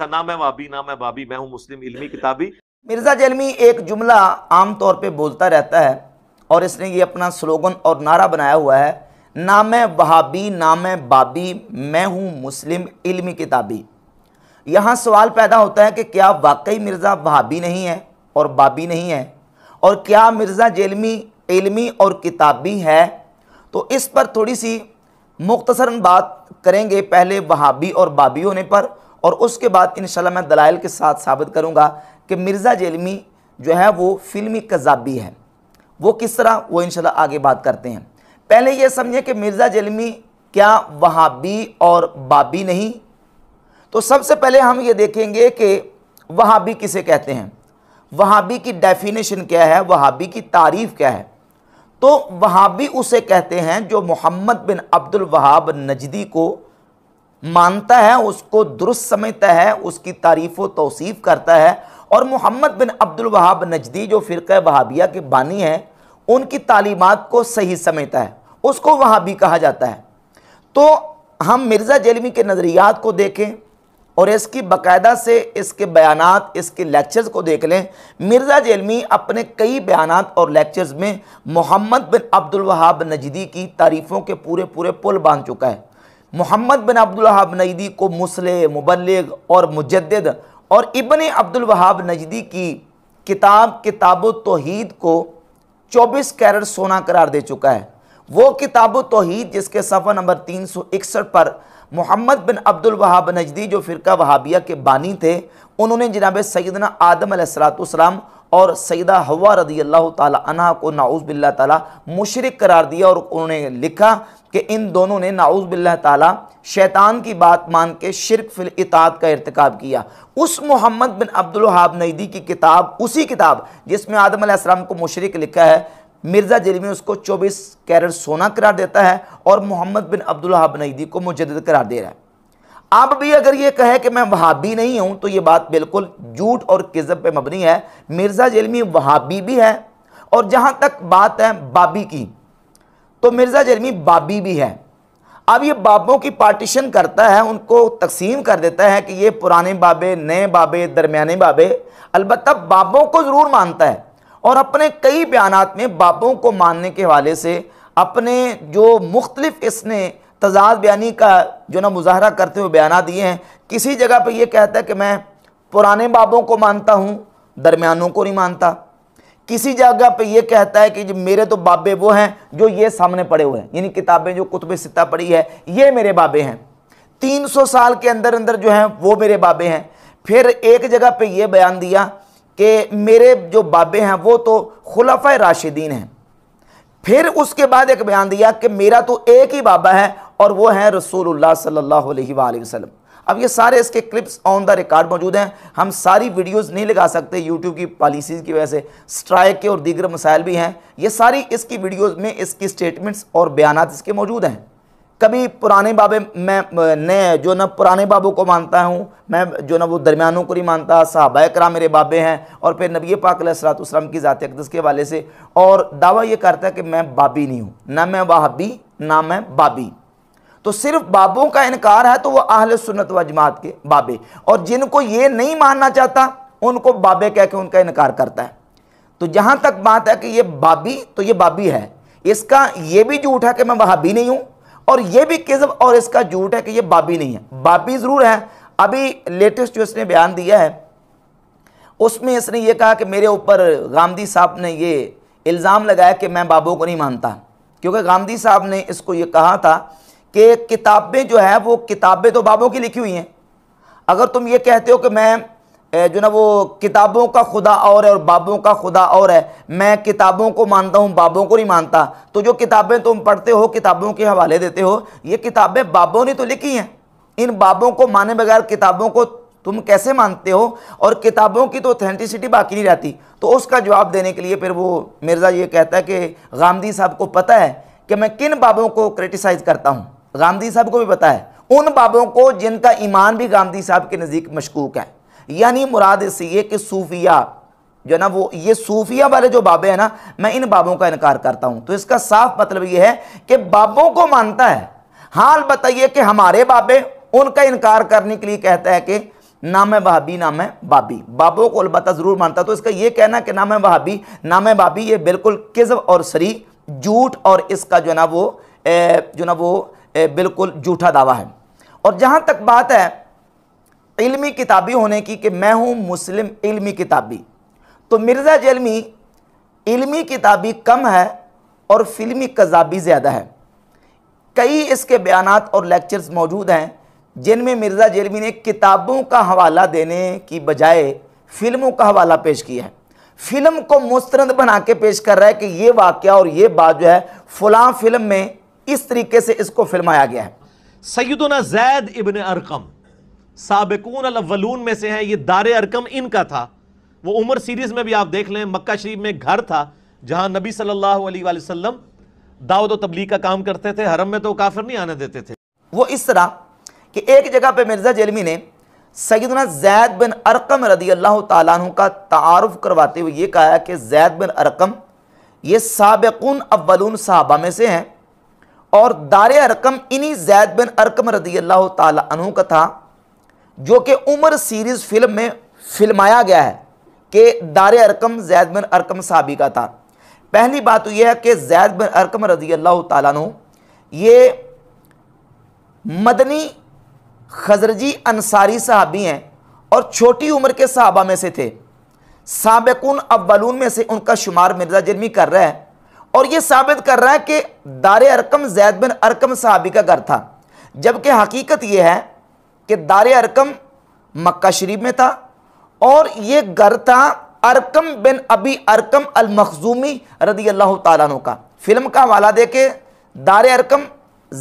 था अच्छा, ना मैं वाबी ना मैं बाबी मैं हूँ मुस्लिम इलमी किताबी मिर्ज़ा जलमी एक जुमला आम तौर पे बोलता रहता है और इसने ये अपना स्लोगन और नारा बनाया हुआ है ना मैं वहाबी ना मैं बाबी मैं हूँ मुस्लिम इलमी किताबी यहाँ सवाल पैदा होता है कि क्या वाकई मिर्ज़ा वहाबी नहीं है और बाबी नहीं है और क्या मिर्ज़ा जलमी इलमी और किताबी है तो इस पर थोड़ी सी मुख्तसर बात करेंगे पहले वहाबी और बाबी होने पर और उसके बाद इन मैं दलाइल के साथ साबित करूँगा कि मिर्ज़ा जेलमी जो है वो फिल्मी कजाबी है वो किस तरह वो इन आगे बात करते हैं पहले ये समझें कि मिर्ज़ा जेलमी क्या वहाबी और बाबी नहीं तो सबसे पहले हम ये देखेंगे कि वहाबी किसे कहते हैं वहाबी की डेफिनेशन क्या है वहाबी की तारीफ़ क्या है तो वहाबी उसे कहते हैं जो मोहम्मद बिन अब्दुल वहाब नजदी को मानता है उसको दुरुस्त समझता है उसकी तारीफ़ व तोसीफ़ करता है और मोहम्मद बिन अब्दुल वहाब नजदी जो फिर वहाबिया के बानी हैं उनकी तालीमत को सही समझता है उसको वहाँ भी कहा जाता है तो हम मिर्ज़ा जलमी के नज़रियात को देखें और इसकी बाकायदा से इसके बयान इसके लेक्चर्स को देख लें मिर्ज़ा जलमी अपने कई बयान और लेक्चर्स में मोहम्मद बिन अब्दुल वहाब नजदी की तारीफ़ों के पूरे पूरे पुल बांध चुका है मोहम्मद बिन अब्दुल वहाब नजदी को मुसलह मुबलग और मुजद और इबन अब्दुल वहाब नजदी की किताब किताब तोहद को 24 कैरेट सोना करार दे चुका है वो किताब तोहद जिसके सफ़ा नंबर तीन सौ इकसठ पर मोहम्मद बिन अब्दुल वहाब नजदी जो फ़िरका वहाबिया के बानी थे उन्होंने जनाब सैदना आदम सलाम और सैदा हवा रदी अल्लाह तला को नाउज़ बिल्ला तशरक करार दिया और उन्होंने लिखा कि इन दोनों ने नाउज़ बिल्ला ताला शैतान की बात मान के शिरक फिल इताद का इरतकब किया उस मोहम्मद बिन अब्दुल हाब नईदी की किताब उसी किताब जिसमें आदम आसमाम को मुशरक लिखा है मिर्ज़ा में उसको 24 कैरेट सोना करार देता है और मोहम्मद बिन हाब नईदी को मुजद करार दे रहा है आप भी अगर ये कहे कि मैं वहाबी नहीं हूँ तो ये बात बिल्कुल झूठ और किज़ब पे मबनी है मिर्ज़ा जलमी वहाबी भी है और जहाँ तक बात है बाबी की तो मिर्ज़ा जरमी बाबी भी है अब ये बाबों की पार्टीशन करता है उनको तकसीम कर देता है कि ये पुराने बाबे नए बाबे दरमियाने बाबे अलबत् बाबों को ज़रूर मानता है और अपने कई बयान में बाबों को मानने के हवाले से अपने जो मुख्तलिफ इसने तजाद बयानी का जो ना मुजाहरा करते हुए बयान दिए हैं किसी जगह पर यह कहता है कि मैं पुराने बाबों को मानता हूँ दरमियानों को नहीं मानता किसी जगह पे ये कहता है कि मेरे तो बाबे वो हैं जो ये सामने पड़े हुए हैं यानी किताबें जो कुतुब सिता पड़ी है ये मेरे बाबे हैं 300 साल के अंदर अंदर जो हैं वो मेरे बाबे हैं फिर एक जगह पे ये बयान दिया कि मेरे जो बाबे हैं वो तो खुलफ़ राशिदीन हैं फिर उसके बाद एक बयान दिया कि मेरा तो एक ही बाबा है और वह है रसूल सल्ला वसलम अब ये सारे इसके क्लिप्स ऑन द रिकॉर्ड मौजूद हैं हम सारी वीडियोस नहीं लगा सकते यूट्यूब की पॉलिसीज़ की वजह से स्ट्राइक के और दीगर मसाइल भी हैं ये सारी इसकी वीडियोस में इसकी स्टेटमेंट्स और बयान इसके मौजूद हैं कभी पुराने बाबे मैं नए जो ना पुराने बाबों को मानता हूँ मैं जो ना वो दरमियानों को नहीं मानता साहबा करा मेरे बाबे हैं और फिर नबी पाक सलातम की ज़ात अकदस के हवाले से और दावा ये करता है कि मैं बाबी नहीं हूँ ना मैं वहाबी ना मैं बाबी तो सिर्फ बाबों का इनकार है तो वह आहल सुन्नत व जमात के बाबे और जिनको ये नहीं मानना चाहता उनको बाबे कह के उनका इनकार करता है तो जहाँ तक बात है कि ये बाबी तो ये बाबी है इसका ये भी झूठ है कि मैं वहाबी नहीं हूँ और ये भी किस्म और इसका झूठ है कि ये बाबी नहीं है बाबी ज़रूर है अभी लेटेस्ट जो इसने बयान दिया है उसमें इसने ये कहा कि मेरे ऊपर गांधी साहब ने ये इल्ज़ाम लगाया कि मैं बाबों को नहीं मानता क्योंकि गांधी साहब ने इसको ये कहा था कि किताबें जो हैं वो किताबें तो बाबों की लिखी हुई हैं अगर तुम ये कहते हो कि मैं जो ना वो किताबों का खुदा और है और बाबों का खुदा और है मैं किताबों को मानता हूँ बाबों को नहीं मानता तो जो किताबें तुम पढ़ते हो किताबों के हवाले देते हो ये किताबें बाबों ने तो लिखी हैं इन बाबों को माने बगैर किताबों को तुम कैसे मानते हो और किताबों की तो ऑथेंटिसिटी बाकी नहीं रहती तो उसका जवाब देने के लिए फिर वो मिर्ज़ा ये कहता है कि गांधी साहब को पता है कि मैं किन बाबों को क्रिटिसाइज़ करता हूँ गांधी साहब को भी पता है उन बाबों को जिनका ईमान भी गांधी साहब के नज़दीक मशकूक है यानी मुराद इससे ये कि सूफिया जो ना वो ये सूफिया वाले जो बाबे हैं ना मैं इन बाबों का इनकार करता हूँ तो इसका साफ मतलब ये है कि बाबों को मानता है हाल बताइए कि हमारे बाबे उनका इनकार करने के लिए कहता है कि ना मैं भाभी ना मैं बाबी बाबों को अलबत् ज़रूर मानता तो इसका ये कहना कि नाम मैं भाभी नाम मैं बाबी ये बिल्कुल किज और सरी झूठ और इसका जो है ना वो ए, जो ना वो बिल्कुल झूठा दावा है और जहाँ तक बात है इल्मी किताबी होने की कि मैं हूँ मुस्लिम इल्मी किताबी तो मिर्ज़ा जलमी इल्मी किताबी कम है और फिल्मी कजाबी ज़्यादा है कई इसके बयान और लेक्चर्स मौजूद हैं जिनमें मिर्ज़ा जलमी ने किताबों का हवाला देने की बजाय फ़िल्मों का हवाला पेश किया है फ़िल्म को मुस्तरद बना के पेश कर रहा है कि ये वाक्य और ये बात जो है फ़लाँ फ़िल्म में इस तरीके से इसको फिल्माया गया है सैदना जैद इबन अरकम सबकून अलवलून में से है ये दार अरकम इनका था वो उमर सीरीज़ में भी आप देख लें मक्का शरीफ में घर था जहां नबी सल्लल्लाहु अलैहि वसल्लम दावत व तबलीग का काम करते थे हरम में तो काफिर नहीं आने देते थे वो इस तरह कि एक जगह पे मिर्ज़ा जेलमी ने सैदना जैद बिन अरकम रदी अल्लाह तु का तारफ़ करवाते हुए ये कहा कि जैद बिन अरकम ये सबकून अव्वलून साहबा में से हैं और दार अरकम इन्हीं जैद बिन अरकम रदी अल्लाह तु का था जो कि उमर सीरीज़ फिल्म में फिल्माया गया है कि Dar Arqam Zaid bin Arqam साहबी का था पहली बात तो यह है कि जैद बिन अरकम रदी अल्लाह तु ये मदनी खजरजी अंसारी साहबी हैं और छोटी उम्र के साहबा में से थे सबकुन अव्वलून में से उनका शुमार मिर्ज़ा जर्मी कर रहा है और ये साबित कर रहा है कि Dar Arqam Zaid bin Arqam साहबी का घर था जबकि हकीकत यह है कि दार अरकम मक्का शरीफ में था और ये घर था अरकम बिन अबी अरकम मखजूमी रजी अल्लाह तु का फिल्म का हवाला दे के दार अरकम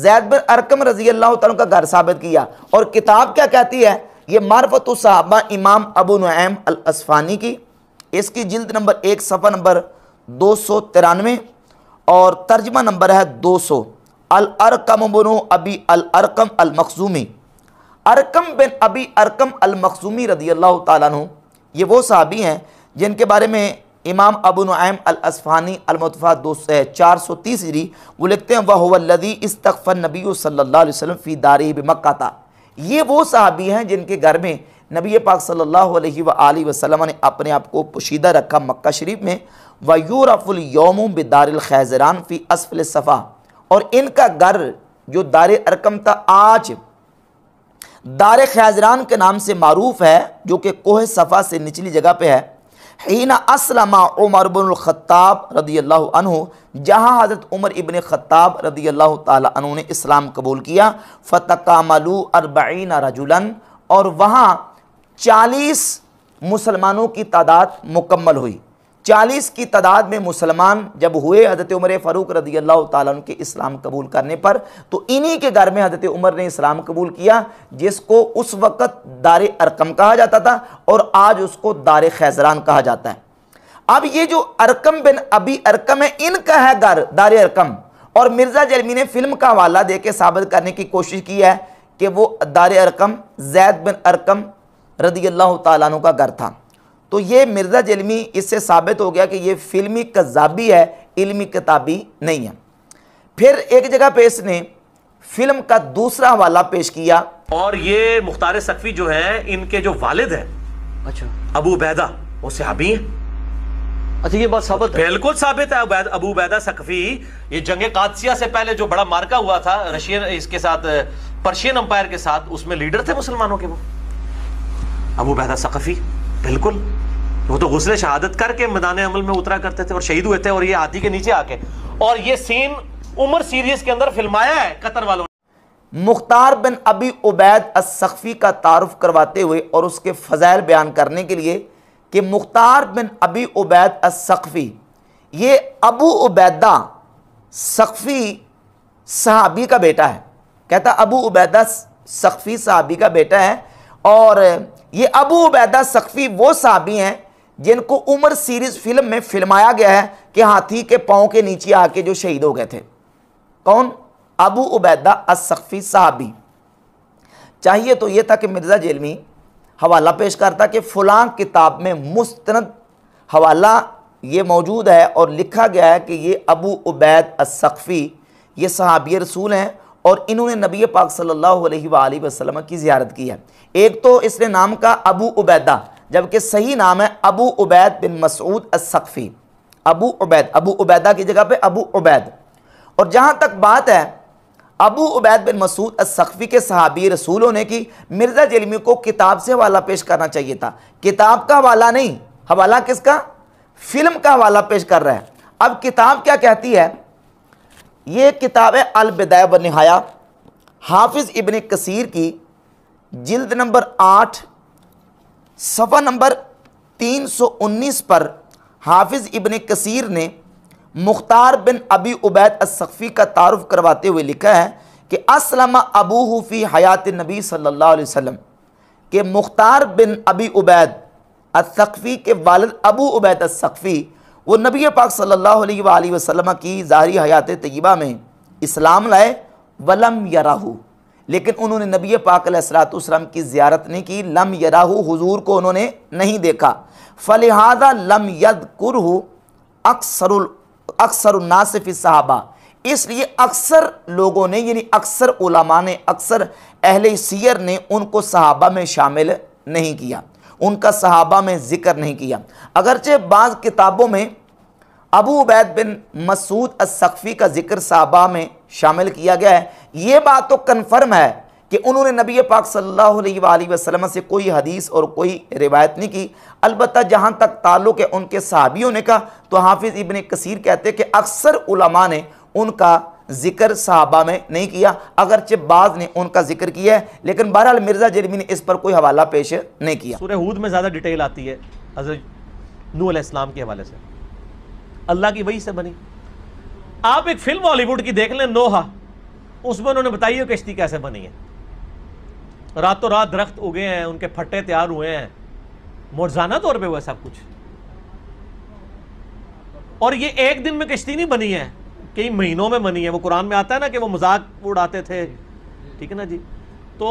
जैद बिन अरकम रजी अल्लाह तु का घर साबित किया और किताब क्या कहती है ये मारफत साहबा इमाम अबू अल असफानी की इसकी जिल्द नंबर एक सफ़ा नंबर दो सौ तिरानवे और तर्जमा नंबर है दो सौ अलअरकम बनो अबी अलअरकम अलमखसूमी अरकम बिन अबी अरकम अलमखसूमी रदी अल्लाह तु ये वो सहाबी हैं जिनके बारे में इमाम अबू नम अलअसफ़ानी अलमतफ़ा दो चार सौ तीस हिजरी वो लिखते हैं वहवल्लदी इस तकफ़न नबी सल्ला वसलम फ़ी दारी मक्का था ये वो साहबी हैं जिनके घर में नबी पाक सल्लल्लाहु अलैहि व वसल्लम ने अपने आप को पोशीदा रखा मक्का शरीफ में वयूरफुल यौम बिदारिल खैजरान फ़ी असफल सफ़ा और इनका घर जो दार अरकम था आज दार खैजरान के नाम से मरूफ़ है जो कि कोह सफ़ा से निचली जगह पर है हीना असलमा उमर बिन ख़त्ताब रदी अल्लाह जहाँ हज़रत उमर इबन ख़त्ताब रदी अल्लाह तु ने इस्लाम कबूल किया फ़तकामलू अरबीन रजुलन और वहाँ चालीस मुसलमानों की तादाद मुकम्मल हुई चालीस की तादाद में मुसलमान जब हुए हज़रत उमर फ़ारूक रदी अल्लाह ताली के इस्लाम कबूल करने पर तो इन्हीं के घर में हज़रत उमर ने इस्लाम कबूल किया जिसको उस वक़्त दार अरकम कहा जाता था और आज उसको दार खैजरान कहा जाता है अब ये जो अरकम बिन अबी अरकम है इनका है घर दार अरकम और मिर्ज़ा जलमी ने फिल्म का हवाला दे के साबित करने की कोशिश की है कि वो दार अरकम जैद बिन अरकम रदी अल्लाह तु का घर था तो ये मिर्ज़ा जलमी इससे साबित हो गया कि ये फिल्मी कजाबी है इल्मी किताबी नहीं है फिर एक जगह पे इसने फिल्म का दूसरा हवाला पेश किया और ये मुख्तार सकफी जो है इनके जो वालिद हैं अच्छा अबू बैदा वो सहाबी हैं अच्छा ये बात साबित बिल्कुल साबित है अबू बैदा सकफी ये जंगे कादसिया से पहले जो बड़ा मार्का हुआ था रशियन इसके साथ पर्शियन अंपायर के साथ उसमें लीडर थे मुसलमानों के वो अबू बहदा सकफ़ी बिल्कुल वो तो गुसले शहादत करके मैदान अमल में उतरा करते थे और शहीद हुए थे और ये हाथी के नीचे आके और ये सीन उमर सीरीज के अंदर फिल्माया है कतर वालों ने मुख्तार बिन अबी उबैद असकफ़ी का तारफ़ करवाते हुए और उसके फ़जाइल बयान करने के लिए कि मुख्तार बिन अबी उबैद असकफ़ी ये अबू उबैदा सकफ़ी सहाबी का बेटा है कहता अबू उबैदा सकफ़ी सहाबी का बेटा है और ये अबू उबैदा सख्फी वो साहबी हैं जिनको उमर सीरीज़ फिल्म में फिल्माया गया है कि हाथी के पाँव के नीचे आके जो शहीद हो गए थे कौन अबू उबैदा असकफ़ी साहबी चाहिए तो ये था कि मिर्ज़ा जेलमी हवाला पेश करता कि फलां किताब में मुस्तंद हवाला ये मौजूद है और लिखा गया है कि ये अबू उबैद असकफ़ी ये सहाबी रसूल हैं और इन्होंने नबी पाक सल्लल्लाहु अलैहि वसल्लम की ज्यारत की है एक तो इसने नाम का अबू उबैदा जबकि सही नाम है अबू उबैद बिन मसूद असकफ़ी अबू उबैद अबू उबैदा की जगह पे अबू उबैद और जहाँ तक बात है अबू उबैद बिन मसूद असकफ़ी के सहाबी रसूल होने की मिर्ज़ा जलमी को किताब से हवाला पेश करना चाहिए था किताब का हवाला नहीं हवाला किसका फिल्म का हवाला पेश कर रहा है अब किताब क्या कहती है ये किताब है अलबिदाय व नहाया हाफिज़ इबन कसीर की जिल्द नंबर आठ सफ़ा नंबर 319 पर हाफिज़ इबन कसीर ने मुख्तार बिन अबी उबैद असफ़ी का तारफ़ करवाते हुए लिखा है कि असलम अबू हुफी हयात नबी सल्लल्लाहु अलैहि वसल्लम के मुख्तार बिन अबी उबैद असफ़ी के वालद अबू उबैद असफ़ी वो नबी पाक सल्लल्लाहु अलैहि वसल्लम की ज़ाहरी हयात तयबा में इस्लाम लाए वलम यराहू लेकिन उन्होंने नबी पाक सलातम की ज़्यारत नहीं की लम यराहू हुजूर को उन्होंने नहीं देखा फलिहाजा लम यद कुरहू अक्सर अक्सरनासफ़ साहबा इसलिए अक्सर लोगों ने यानी अक्सर उलमा ने अक्सर अहल सीर ने उनको सहाबा में शामिल नहीं किया उनका सहाबा में ज़िक्र नहीं किया अगरचे बाज़ किताबों में अबू उबैद बिन मसूद असफ़ी का ज़िक्र सहाबा में शामिल किया गया है ये बात तो कन्फर्म है कि उन्होंने नबी पाक सल्लल्लाहु अलैहि वसल्लम से कोई हदीस और कोई रिवायत नहीं की अलबत् जहाँ तक ताल्लुक़ है उनके सहाबियों ने कहा तो हाफिज़ इबन कसीर कहते कि अक्सर उलमा ने उनका जिक्र साहबा में नहीं किया अगरचे बाज ने उनका जिक्र किया है लेकिन बहरहाल मिर्जा जरमी ने इस पर कोई हवाला पेश नहीं किया सूरहूद में ज़्यादा डिटेल आती है हजरत नू इस्लाम के हवाले से अल्लाह की वही से बनी आप एक फिल्म हॉलीवुड की देख लें नोहा उसमें उन्होंने बताई है कश्ती कैसे बनी है रातों रात दरख्त उगे हैं उनके फट्टे तैयार हुए हैं मोरजाना तौर पर हुआ सब कुछ और ये एक दिन में कश्ती नहीं बनी है कई महीनों में मनी है वो कुरान में आता है ना कि वो मजाक उड़ाते थे ठीक है ना जी तो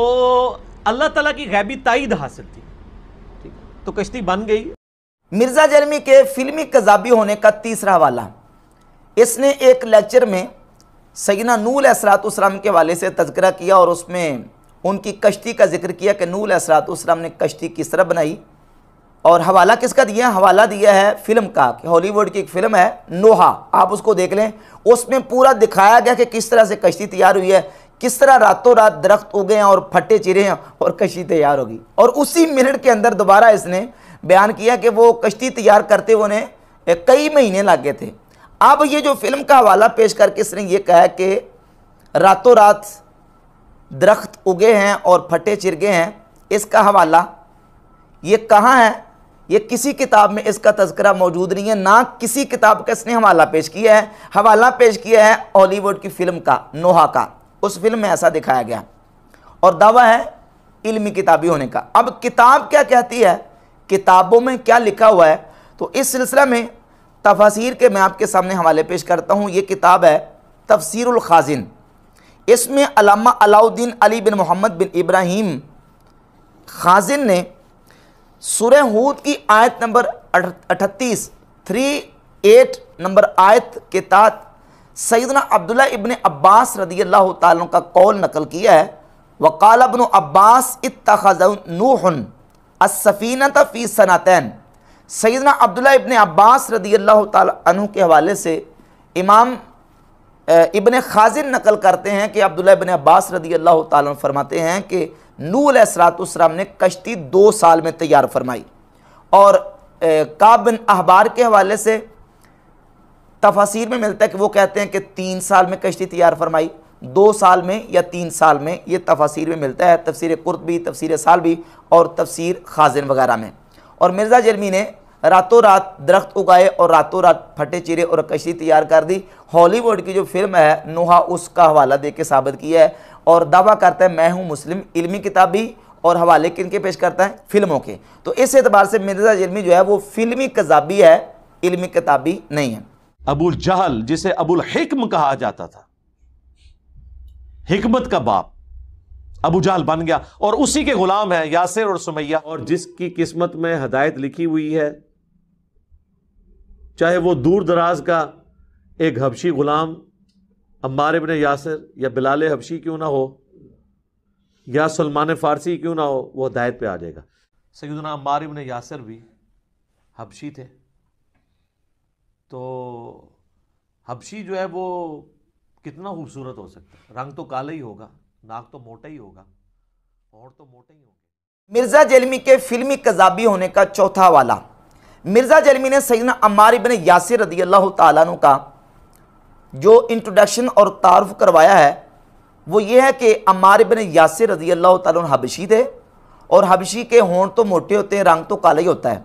अल्लाह तला की गैबी तइद हासिल थी ठीक तो कश्ती बन गई मिर्ज़ा जर्मी के फिल्मी कजाबी होने का तीसरा वाला इसने एक लेक्चर में सैना नूल असरातम के वाले से तस्करा किया और उसमें उनकी कश्ती का जिक्र किया कि नूल असरातम ने कश्ती किस तरह बनाई और हवाला किसका दिया है हवाला दिया है फिल्म का कि हॉलीवुड की एक फिल्म है नोहा आप उसको देख लें उसमें पूरा दिखाया गया कि किस तरह से कश्ती तैयार हुई है किस तरह रातों रात दरख्त उगे हैं और फटे चिरे हैं और कश्ती तैयार होगी और उसी मिनट के अंदर दोबारा इसने बयान किया कि वो कश्ती तैयार करते हुए उन्हें कई महीने गए थे अब ये जो फिल्म का हवाला पेश करके इसने ये कहा कि रातों रात दरख्त उगे हैं और फटे चिरगे हैं इसका हवाला ये कहाँ है ये किसी किताब में इसका तस्करा मौजूद नहीं है ना किसी किताब का इसने हवाला पेश किया है हवाला पेश किया है हॉलीवुड की फ़िल्म का नोहा का उस फिल्म में ऐसा दिखाया गया और दावा है इल्मी किताबी होने का अब किताब क्या कहती है किताबों में क्या लिखा हुआ है तो इस सिलसिला में तफासिर के मैं आपके सामने हवाले पेश करता हूँ ये किताब है तफसरखाजिन इसमें अलामा अलाउद्दीन अली बिन मोहम्मद बिन इब्राहिम खाजिन ने सुर हूद की आयत नंबर अठतीस थ्री एट नंबर आयत के तहत सैदना अब्दुल्ला इबन अब्बास रदी अल्लाह तु का कौल नकल किया है वकाल अबन अब्बास इतखनूहन असफ़ीन फ़ी सनातन सैदना अब्दुल्ला इबन अब्बास रदी अल्लाह तु के हवाले से इमाम इबन खाजिन नकल करते हैं कि अब्दुल्ला इबन अब्बास रदी अल्लाह तरमाते हैं कि नूल सरातम ने कश्ती दो साल में तैयार फरमाई और काबिन अहबार के हवाले से तफसीर में मिलता है कि वो कहते हैं कि तीन साल में कश्ती तैयार फरमाई दो साल में या तीन साल में ये तफसीर में मिलता है तफसीर भी तफसीर भी और तफसीर खाजिन वगैरह में और मिर्ज़ा जर्मी ने रातों रात दरख्त उगाए और रातों रात फटे चिरे और कश्ती तैयार कर दी हॉलीवुड की जो फिल्म है नोहा उसका हवाला दे के साबित किया है और दावा करता है मैं हूँ मुस्लिम इलमी किताब भी और हवाले किन के पेश करता है फिल्मों के तो इस एतबार से मिर्जा जिलमी जो है वो फिल्मी कजाबी है इलमी किताबी नहीं है अबुल जहल जिसे अबुल हिकम कहा जाता था हिकमत का बाप अबू जहल बन गया और उसी के गुलाम है यासिर और सुमैया और जिसकी किस्मत में हदायत लिखी हुई है चाहे वो दूर दराज का एक हबशी गुलाम अम्मार इबन यासर या बिल हबशी क्यों ना हो या सलमान फ़ारसी क्यों ना हो वह हदायत पे आ जाएगा सैदना अम्मार इबन यासर भी हबशी थे तो हबशी जो है वो कितना खूबसूरत हो सकता है रंग तो काला ही होगा नाक तो मोटा ही होगा और तो मोटे ही होगा मिर्ज़ा जलमी के फिल्मी कजाबी होने का चौथा वाला मिर्ज़ा जलमी ने सैदना अम्मार इबन यासर रदी अल्लाह तु का जो इंट्रोडक्शन और तारफ़ करवाया है वो ये है कि अमार बिन यासिर रजी अल्लाह तबशी थे और हबशी के होंठ तो मोटे होते हैं रंग तो काला ही होता है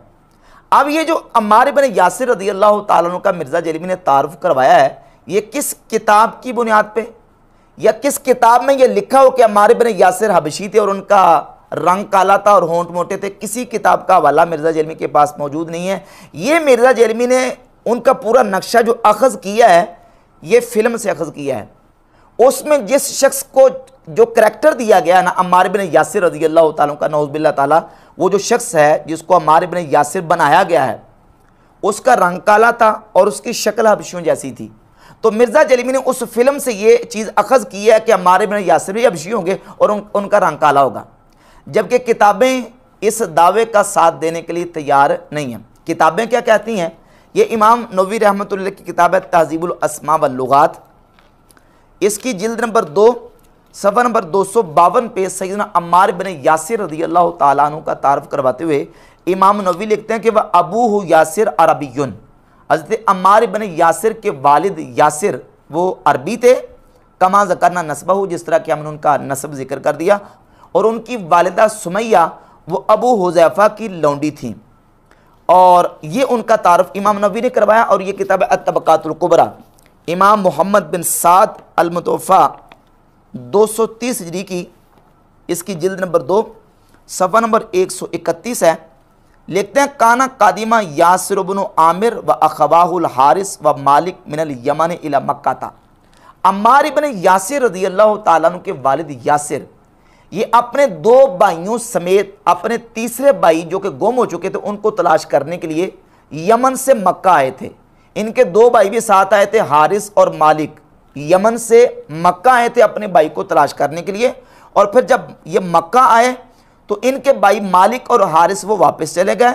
अब ये जो अमार बिन यासिर रजी अल्लाह तु का मिर्ज़ा जलीबी ने तारफ़ करवाया है ये किस किताब की बुनियाद पर या किस किताब में ये लिखा हो कि अमार बिन यासिर हबशी थे और उनका रंग काला था और होंठ मोटे थे किसी किताब का हवाला मिर्ज़ा जेलमी के पास मौजूद नहीं है ये मिर्ज़ा जेलमी ने उनका पूरा नक्शा जो अखज़ किया है ये फिल्म से अखज़ किया है उसमें जिस शख्स को जो करैक्टर दिया गया ना अमार बिन यासिर रजी अल्लाह तला नौजबिल्ला ताली वो जो शख्स है जिसको अमार बिन यासिर बनाया गया है उसका रंग काला था और उसकी शक्ल हबशियों जैसी थी तो मिर्ज़ा जलीमी ने उस फिल्म से ये चीज़ अखज़ की है कि अमार बिन यासिर भी हबशी होंगे और उन, उनका रंग काला होगा जबकि किताबें इस दावे का साथ देने के लिए तैयार नहीं हैं किताबें क्या कहती हैं ये इमाम नवी रहमत की किताब है तहजीबुलसमा वलुगात इसकी जिल्द नंबर दो सफ़र नंबर दो सौ बावन पे सैदना अम्मार बिन यासिर रदी अल्लाह तु का तारफ़ करवाते हुए इमाम नवी लिखते हैं कि वह अबू हो यासिर अरबियन हजरत अम्मार बिन यासिर के वालिद यासिर वो अरबी थे कमा जकरना नस्बा हो जिस तरह कि हमने उनका नस्ब जिक्र कर दिया और उनकी वालदा सुमैया वो अबू हुजैफ़ा की लौंडी थी और ये उनका तारफ़ इमाम नबी ने करवाया और ये किताब है अतबकातुल्कुबरा इमाम मोहम्मद बिन साद अलमतोफ़ा 230 हिजरी की इसकी जिल्द नंबर दो सफ़ा नंबर 131 है लिखते हैं काना कादिमा यासिरबन आमिर व अखबाहुल हारिस व मालिक मिनल यमन इला मक्का था अम्मार इबन यासिर रदी अल्लाह तु के वालिद यासिर ये अपने दो भाइयों समेत अपने तीसरे भाई जो कि गुम हो चुके थे उनको तलाश करने के लिए यमन से मक्का आए थे इनके दो भाई भी साथ आए थे हारिस और मालिक यमन से मक्का आए थे अपने भाई को तलाश करने के लिए और फिर जब ये मक्का आए तो इनके भाई मालिक और हारिस वो वापस चले गए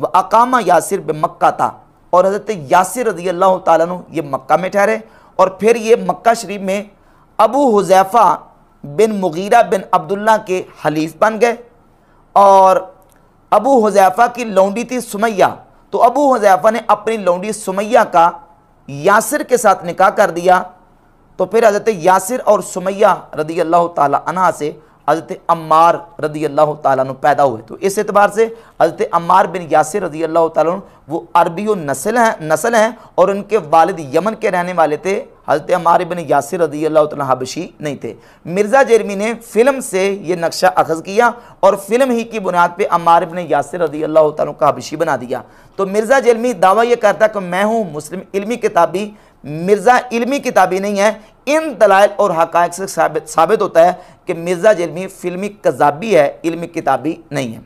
वह अकामा यासिर बे मक्का था और हज़रत यासिर रजी अल्लाह तु ये मक्का में ठहरे और फिर ये मक्का शरीफ में Abu Huzaifa bin Mughira bin Abdullah के हलीफ बन गए और अबू हज़ैफ़ा की लौंडी थी सुमैया तो अबू हज़ैफ़ा ने अपनी लौंडी सुमैया का यासिर के साथ निकाह कर दिया तो फिर हज़रत यासिर और सुमैया रदी अल्लाह तला से हज़रत अम्मार रजी अल्लाह तु पैदा हुए तो इस एतबार से हज़रत अम्मार बिन यासर रजी अल्लाह तु वो अरबी व नसल हैं नसल हैं और उनके वालद यमन के रहने वाले थे हज़रत अम्मार बिन यासर रजी अल्लाह तबशी नहीं थे मिर्ज़ा जेरमी ने फ़िल्म से ये नक्शा अखज़ किया और फ़िल्म ही की बुनियाद पर अम्मार बिन यासर रजी अल्लाह तबशी बना दिया तो मिर्ज़ा जेरमी दावा यह करता कि मैं हूँ मुस्लिम इलमी किताबी मिर्ज़ा इल्मी किताबी नहीं है इन दलाइल और हक़ से साबित होता है कि मिर्ज़ा जिलमी फ़िल्मी कजाबी है इल्मी किताबी नहीं है